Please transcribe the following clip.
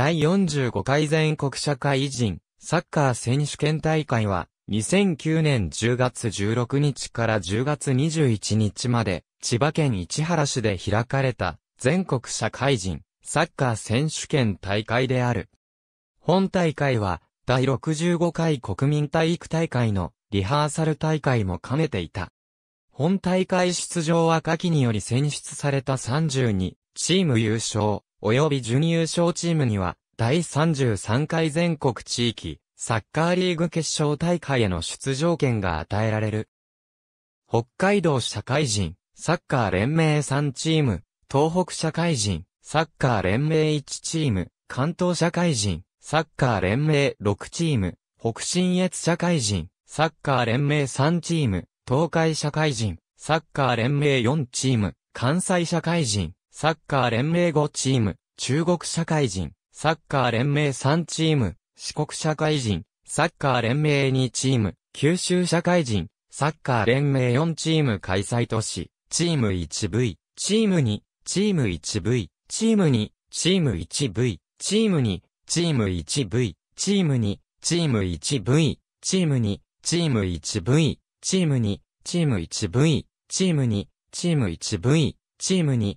第45回全国社会人サッカー選手権大会は2009年10月16日から10月21日まで千葉県市原市で開かれた全国社会人サッカー選手権大会である。本大会は第65回国民体育大会のリハーサル大会も兼ねていた。本大会出場は下記により選出された32チーム優勝、及び準優勝チームには、第33回全国地域、サッカーリーグ決勝大会への出場権が与えられる。北海道社会人、サッカー連盟3チーム、東北社会人、サッカー連盟1チーム、関東社会人、サッカー連盟6チーム、北信越社会人、サッカー連盟3チーム、東海社会人、サッカー連盟4チーム、関西社会人、サッカー連盟5チーム、中国社会人、サッカー連盟3チーム、四国社会人、サッカー連盟2チーム、九州社会人、サッカー連盟4チーム開催都市、チーム 1V、チーム2、チーム 1V、チーム2、チーム 1V、チーム2、チーム 1V、チーム2、チーム 1V、チーム2、チーム 1V、チーム2、チーム 1V、チーム2、チーム 1V、チーム2、